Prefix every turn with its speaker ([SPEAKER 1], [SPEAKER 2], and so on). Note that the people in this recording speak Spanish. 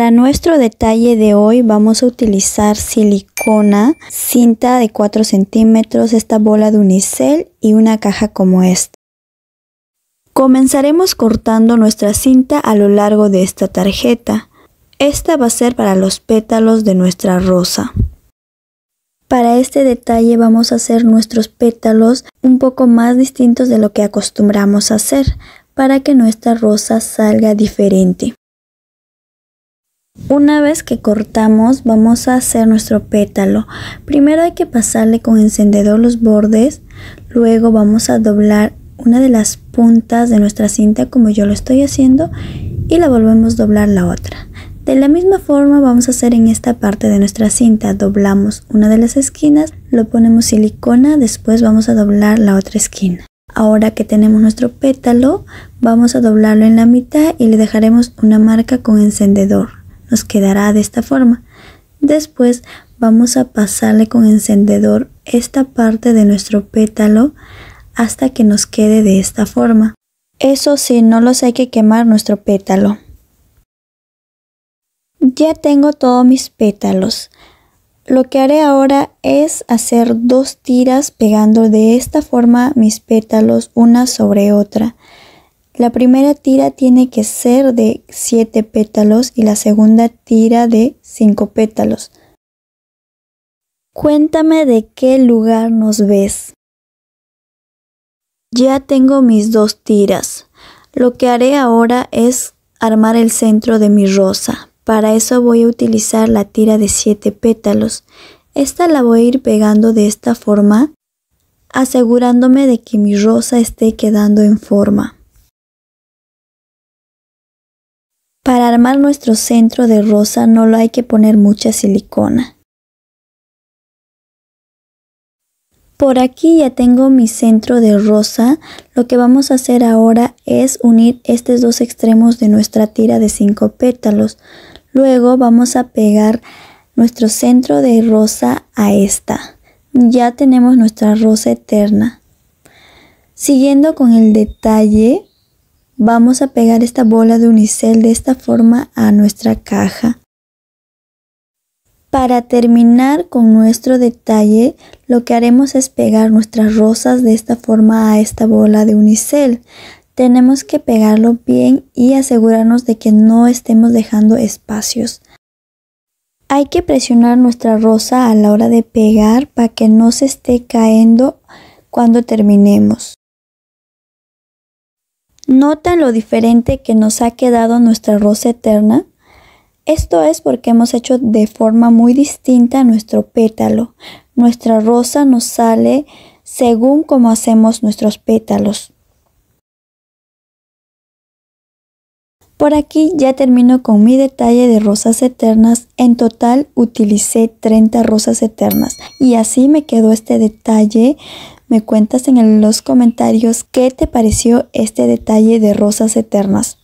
[SPEAKER 1] Para nuestro detalle de hoy vamos a utilizar silicona, cinta de 4 centímetros, esta bola de unicel y una caja como esta. Comenzaremos cortando nuestra cinta a lo largo de esta tarjeta. Esta va a ser para los pétalos de nuestra rosa. Para este detalle vamos a hacer nuestros pétalos un poco más distintos de lo que acostumbramos a hacer para que nuestra rosa salga diferente. Una vez que cortamos vamos a hacer nuestro pétalo. Primero hay que pasarle con encendedor los bordes, luego vamos a doblar una de las puntas de nuestra cinta como yo lo estoy haciendo y la volvemos a doblar la otra. De la misma forma vamos a hacer en esta parte de nuestra cinta, doblamos una de las esquinas, lo ponemos silicona, después vamos a doblar la otra esquina. Ahora que tenemos nuestro pétalo, vamos a doblarlo en la mitad y le dejaremos una marca con encendedor. Nos quedará de esta forma. Después vamos a pasarle con encendedor esta parte de nuestro pétalo hasta que nos quede de esta forma. Eso sí, no los hay que quemar nuestro pétalo. Ya tengo todos mis pétalos. Lo que haré ahora es hacer dos tiras pegando de esta forma mis pétalos una sobre otra. La primera tira tiene que ser de 7 pétalos y la segunda tira de 5 pétalos. Cuéntame de qué lugar nos ves. Ya tengo mis dos tiras. Lo que haré ahora es armar el centro de mi rosa. Para eso voy a utilizar la tira de 7 pétalos. Esta la voy a ir pegando de esta forma, asegurándome de que mi rosa esté quedando en forma. armar nuestro centro de rosa no lo hay que poner mucha silicona. Por aquí ya tengo mi centro de rosa. Lo que vamos a hacer ahora es unir estos dos extremos de nuestra tira de 5 pétalos. Luego vamos a pegar nuestro centro de rosa a esta. Ya tenemos nuestra rosa eterna. Siguiendo con el detalle, Vamos a pegar esta bola de unicel de esta forma a nuestra caja. Para terminar con nuestro detalle, lo que haremos es pegar nuestras rosas de esta forma a esta bola de unicel. Tenemos que pegarlo bien y asegurarnos de que no estemos dejando espacios. Hay que presionar nuestra rosa a la hora de pegar para que no se esté cayendo cuando terminemos. ¿Notan lo diferente que nos ha quedado nuestra rosa eterna? Esto es porque hemos hecho de forma muy distinta nuestro pétalo. Nuestra rosa nos sale según como hacemos nuestros pétalos. Por aquí ya termino con mi detalle de rosas eternas. En total utilicé 30 rosas eternas y así me quedó este detalle me cuentas en los comentarios qué te pareció este detalle de rosas eternas.